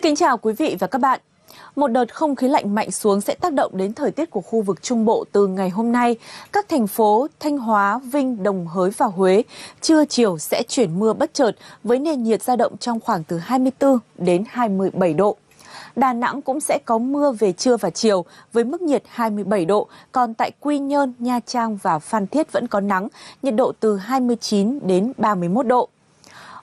Xin kính chào quý vị và các bạn. Một đợt không khí lạnh mạnh xuống sẽ tác động đến thời tiết của khu vực Trung Bộ từ ngày hôm nay. Các thành phố Thanh Hóa, Vinh, Đồng Hới và Huế trưa chiều sẽ chuyển mưa bất chợt với nền nhiệt dao động trong khoảng từ 24 đến 27 độ. Đà Nẵng cũng sẽ có mưa về trưa và chiều với mức nhiệt 27 độ, còn tại Quy Nhơn, Nha Trang và Phan Thiết vẫn có nắng, nhiệt độ từ 29 đến 31 độ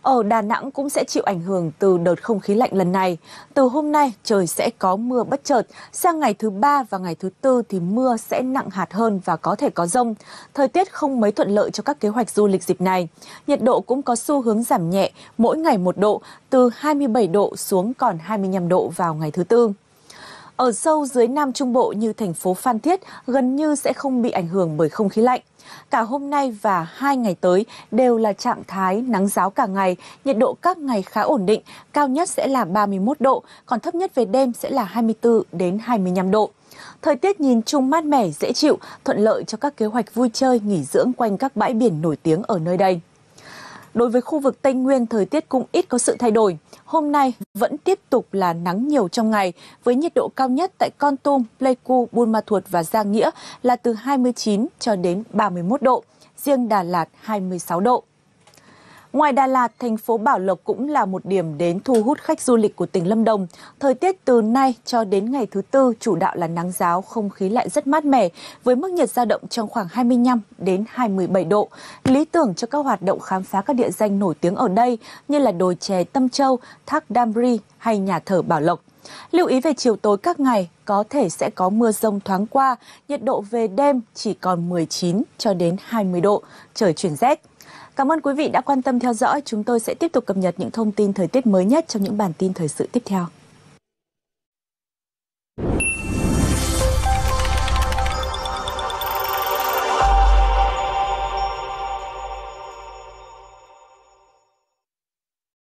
ở Đà Nẵng cũng sẽ chịu ảnh hưởng từ đợt không khí lạnh lần này. Từ hôm nay trời sẽ có mưa bất chợt, sang ngày thứ ba và ngày thứ tư thì mưa sẽ nặng hạt hơn và có thể có rông. Thời tiết không mấy thuận lợi cho các kế hoạch du lịch dịp này. Nhiệt độ cũng có xu hướng giảm nhẹ, mỗi ngày một độ, từ 27 độ xuống còn 25 độ vào ngày thứ tư. Ở sâu dưới Nam Trung Bộ như thành phố Phan Thiết gần như sẽ không bị ảnh hưởng bởi không khí lạnh. Cả hôm nay và hai ngày tới đều là trạng thái nắng giáo cả ngày, nhiệt độ các ngày khá ổn định, cao nhất sẽ là 31 độ, còn thấp nhất về đêm sẽ là 24 đến 25 độ. Thời tiết nhìn chung mát mẻ, dễ chịu, thuận lợi cho các kế hoạch vui chơi, nghỉ dưỡng quanh các bãi biển nổi tiếng ở nơi đây. Đối với khu vực Tây Nguyên, thời tiết cũng ít có sự thay đổi. Hôm nay vẫn tiếp tục là nắng nhiều trong ngày, với nhiệt độ cao nhất tại Con Tum, Pleiku, Buôn Ma Thuột và gia Nghĩa là từ 29 cho đến 31 độ, riêng Đà Lạt 26 độ. Ngoài Đà Lạt, thành phố Bảo Lộc cũng là một điểm đến thu hút khách du lịch của tỉnh Lâm Đồng. Thời tiết từ nay cho đến ngày thứ tư chủ đạo là nắng giáo, không khí lại rất mát mẻ với mức nhiệt dao động trong khoảng 25 đến 27 độ. Lý tưởng cho các hoạt động khám phá các địa danh nổi tiếng ở đây như là đồi chè Tâm Châu, thác Đam Ri hay nhà thờ Bảo Lộc. Lưu ý về chiều tối các ngày có thể sẽ có mưa rông thoáng qua, nhiệt độ về đêm chỉ còn 19 cho đến 20 độ, trời chuyển rét. Cảm ơn quý vị đã quan tâm theo dõi. Chúng tôi sẽ tiếp tục cập nhật những thông tin thời tiết mới nhất trong những bản tin thời sự tiếp theo.